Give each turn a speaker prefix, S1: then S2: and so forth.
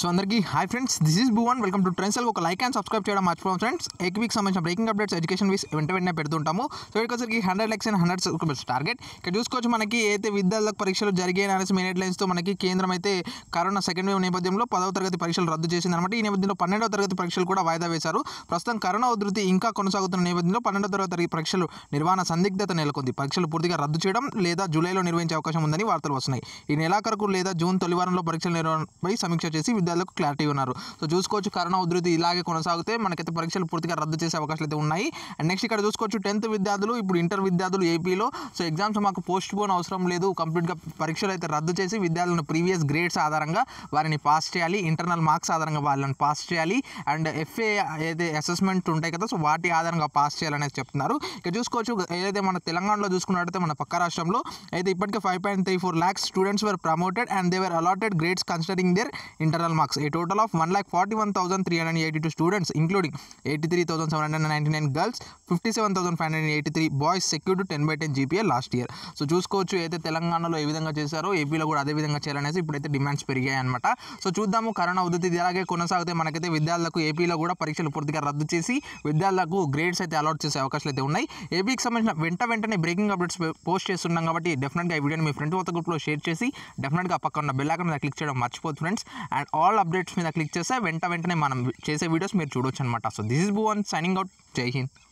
S1: So అందరికీ hi friends this is Bhuvan welcome to trends ఒక like and subscribe చేయడం మర్చిపోం ఫ్రెండ్స్ ఎక్ వీక్ సంబంధించిన బ్రేకింగ్ అప్డేట్స్ ఎడ్యుకేషన్ వీస్ వెంట వెంటనే పెడుతుంటాము సో ఇక్కడికి hundred likes and hundred subscribers target ఇక్కడ చూసుకోవచ్చు మనకి అయితే విద్యార్థులకు పరీక్షలు జరిగాయని అనేసి మెయిన్ లైన్స్తో మనకి కేంద్రం అయితే కరోనా సెకండ్ వేవ్ నేపథ్యంలో పదవ తరగతి పరీక్షలు రద్దు చేసింది అనమాట ఈ నేపథ్యంలో పన్నెండవ తరగతి పరీక్షలు కూడా వాయిదా వేశారు ప్రస్తుతం కరోనా ఉధృతి ఇంకా కొనసాగుతున్న నేపథ్యంలో పన్నెండవ తరగతి పరీక్షలు నిర్వహణ సందిగ్ధత నెలకొంది పరీక్షలు పూర్తిగా రద్దు చేయడం లేదా జూలైలో నిర్వహించే అవకాశం ఉందని వార్తలు వస్తున్నాయి ఈ నెలాఖరుకు లేదా జూన్ తొలివారంలో పరీక్షలు నిర్వహణపై సమీక్ష చేసి విద్యార్థులకు క్లారిటీ ఉన్నారు సో చూసుకోవచ్చు కరోనా ఉధృతి ఇలాగే కొనసాగితే మనకైతే పరీక్షలు పూర్తిగా రద్దు చేసే అవకాశాలు అయితే ఉన్నాయి అండ్ నెక్స్ట్ ఇక్కడ చూసుకోవచ్చు టెన్త్ విద్యార్థులు ఇప్పుడు ఇంటర్ విద్యార్థులు ఏపీలో సో ఎగ్జామ్స్ మాకు పోస్ట్ పోన్ అవసరం లేదు కంప్లీట్గా పరీక్షలు అయితే రద్దు చేసి విద్యార్థులను ప్రీవియస్ గ్రేడ్స్ ఆధారంగా వారిని పాస్ చేయాలి ఇంటర్నల్ మార్క్స్ ఆధారంగా వాళ్ళని పాస్ చేయాలి అండ్ ఎఫ్ఏ ఏదైతే అసెస్మెంట్ ఉంటాయి కదా సో వాటి ఆధారంగా పాస్ చేయాలనేది చెప్తున్నారు ఇక చూసుకోవచ్చు ఏదైతే మన తెలంగాణలో చూసుకున్నట్టయితే మన పక్క రాష్ట్రంలో అయితే ఇప్పటికే five point three four lakhs students were promoted and they were allotted grades considering their internal total one one forty thousand thousand three three hundred eighty eighty two students including seven marks. Nine total fifty seven thousand five 83,799 girls, three boys secured ten by ten GPA last year so చూసుకోవచ్చు అయితే తెలంగాణలో ఏ విధంగా చేశారో ఏపీలో కూడా అదే విధంగా చేయాలనేసి ఇప్పుడైతే డిమాండ్స్ పెరిగాయి సో చూద్దాము కరోనా ఉద్ధృతి ఎలాగే కొనసాగితే మనకైతే విద్యార్థులకు ఏపీలో కూడా పరీక్షలు పూర్తిగా రద్దు చేసి విద్యార్థులకు గ్రేడ్స్ అయితే అలాట్ చేసే అవకాశాలు అయితే ఉన్నాయి ఏపీకి సంబంధించిన వెంట వెంటనే బ్రేకింగ్ అప్డేట్స్ పోస్ట్ చేస్తున్నాం కాబట్టి డెఫినెట్గా ఈ వీడియోని మీ ఫ్రెండ్ కొత్త గ్రూప్లో షేర్ చేసి డెఫినెట్గా పక్కన ఉన్న ఐకాన్ మీద క్లిక్ చేయడం మర్చిపోదు ఫ్రెండ్స్ అండ్ ఆల్ అప్డేట్స్ మీద క్లిక్ చేస్తే వెంట వెంటనే మనం చేసే వీడియోస్ మీరు చూడొచ్చు అనమాట so this is Bhuvan signing out జై హింద్